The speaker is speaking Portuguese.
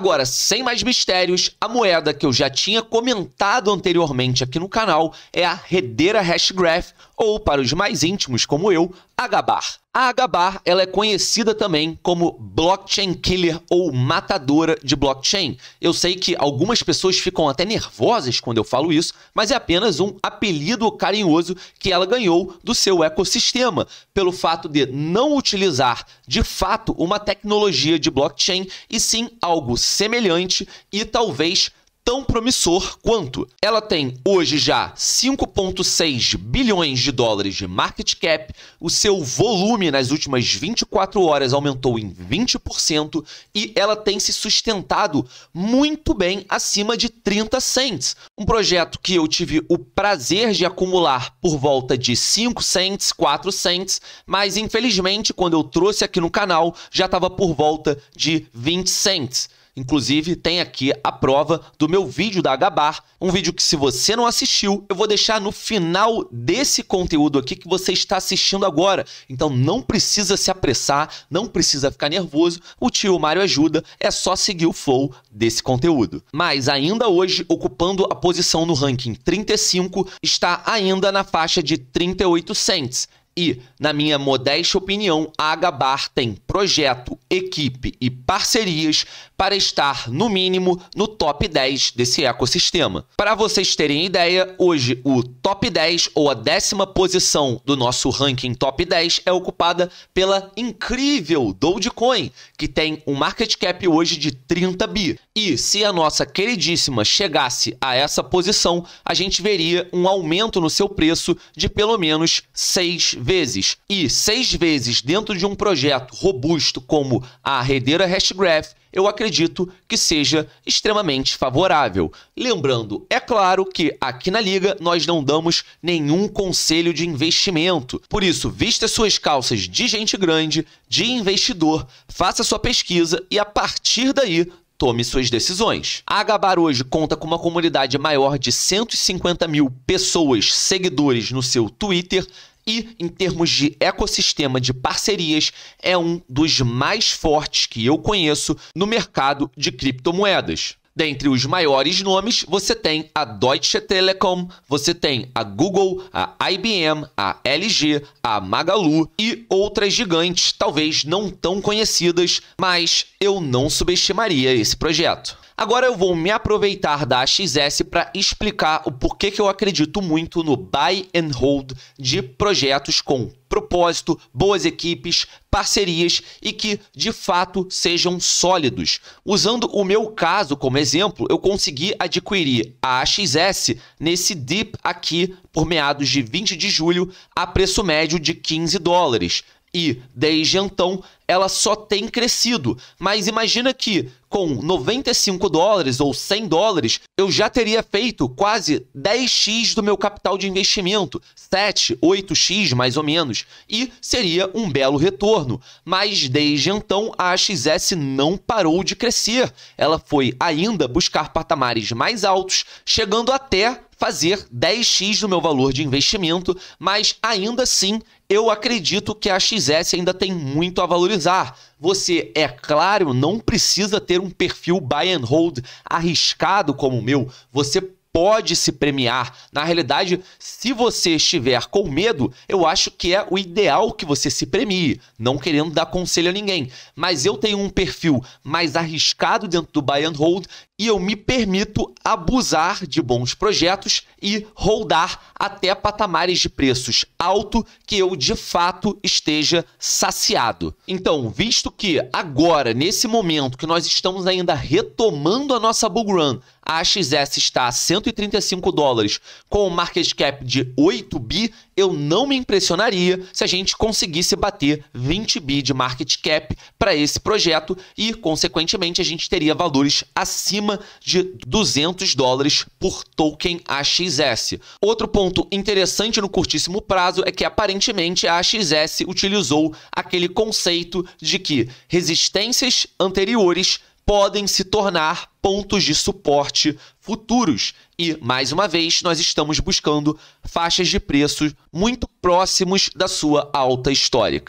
Agora, sem mais mistérios, a moeda que eu já tinha comentado anteriormente aqui no canal é a Redera Hashgraph, ou para os mais íntimos como eu, a Gabar. A Agabar ela é conhecida também como blockchain killer ou matadora de blockchain. Eu sei que algumas pessoas ficam até nervosas quando eu falo isso, mas é apenas um apelido carinhoso que ela ganhou do seu ecossistema, pelo fato de não utilizar de fato uma tecnologia de blockchain e sim algo semelhante e talvez tão promissor quanto. Ela tem hoje já 5,6 bilhões de dólares de market cap, o seu volume nas últimas 24 horas aumentou em 20% e ela tem se sustentado muito bem acima de 30 cents. Um projeto que eu tive o prazer de acumular por volta de 5 cents, 4 cents, mas infelizmente quando eu trouxe aqui no canal já estava por volta de 20 cents. Inclusive, tem aqui a prova do meu vídeo da Agabar, um vídeo que se você não assistiu, eu vou deixar no final desse conteúdo aqui que você está assistindo agora. Então não precisa se apressar, não precisa ficar nervoso, o tio Mário ajuda, é só seguir o flow desse conteúdo. Mas ainda hoje, ocupando a posição no ranking 35, está ainda na faixa de 38 cents. E, na minha modesta opinião, a Agabar tem projeto, equipe e parcerias para estar, no mínimo, no top 10 desse ecossistema. Para vocês terem ideia, hoje o top 10 ou a décima posição do nosso ranking top 10 é ocupada pela incrível Dogecoin, que tem um market cap hoje de 30 bi. E se a nossa queridíssima chegasse a essa posição, a gente veria um aumento no seu preço de pelo menos seis vezes. E seis vezes dentro de um projeto robusto como a redeira hashgraph, eu acredito que seja extremamente favorável. Lembrando, é claro que aqui na Liga nós não damos nenhum conselho de investimento. Por isso, vista suas calças de gente grande, de investidor, faça sua pesquisa e a partir daí tome suas decisões. A Agabar hoje conta com uma comunidade maior de 150 mil pessoas seguidores no seu Twitter e, em termos de ecossistema de parcerias, é um dos mais fortes que eu conheço no mercado de criptomoedas. Dentre os maiores nomes, você tem a Deutsche Telekom, você tem a Google, a IBM, a LG, a Magalu e outras gigantes, talvez não tão conhecidas, mas eu não subestimaria esse projeto. Agora eu vou me aproveitar da XS para explicar o porquê que eu acredito muito no buy and hold de projetos com propósito, boas equipes, parcerias e que de fato sejam sólidos. Usando o meu caso como exemplo, eu consegui adquirir a AXS nesse dip aqui por meados de 20 de julho a preço médio de 15 dólares. E desde então ela só tem crescido. Mas imagina que com 95 dólares ou 100 dólares eu já teria feito quase 10x do meu capital de investimento, 7, 8x mais ou menos, e seria um belo retorno. Mas desde então a AXS não parou de crescer. Ela foi ainda buscar patamares mais altos, chegando até fazer 10x do meu valor de investimento, mas ainda assim eu acredito que a XS ainda tem muito a valorizar. Você, é claro, não precisa ter um perfil buy and hold arriscado como o meu. Você pode se premiar. Na realidade, se você estiver com medo, eu acho que é o ideal que você se premie, não querendo dar conselho a ninguém. Mas eu tenho um perfil mais arriscado dentro do buy and hold e eu me permito abusar de bons projetos e holdar até patamares de preços alto que eu de fato esteja saciado. Então, visto que agora, nesse momento que nós estamos ainda retomando a nossa bull run, a AXS está a 135 dólares com um market cap de 8 bi, eu não me impressionaria se a gente conseguisse bater 20 bi de market cap para esse projeto e, consequentemente, a gente teria valores acima de 200 dólares por token AXS. Outro ponto interessante no curtíssimo prazo é que aparentemente a AXS utilizou aquele conceito de que resistências anteriores podem se tornar pontos de suporte futuros. E, mais uma vez, nós estamos buscando faixas de preços muito próximos da sua alta histórica.